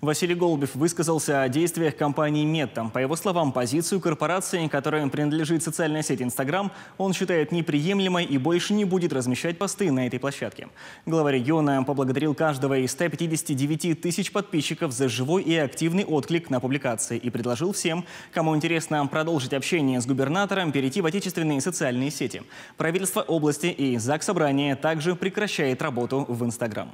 Василий Голубев высказался о действиях компании Meta. По его словам, позицию корпорации, которая принадлежит социальная сеть Инстаграм, он считает неприемлемой и больше не будет размещать посты на этой площадке. Глава региона поблагодарил каждого из 159 тысяч подписчиков за живой и активный отклик на публикации и предложил всем, кому интересно продолжить общение с губернатором, перейти в отечественные социальные сети. Правительство области и ЗАГС Собрание также прекращает работу в Инстаграм.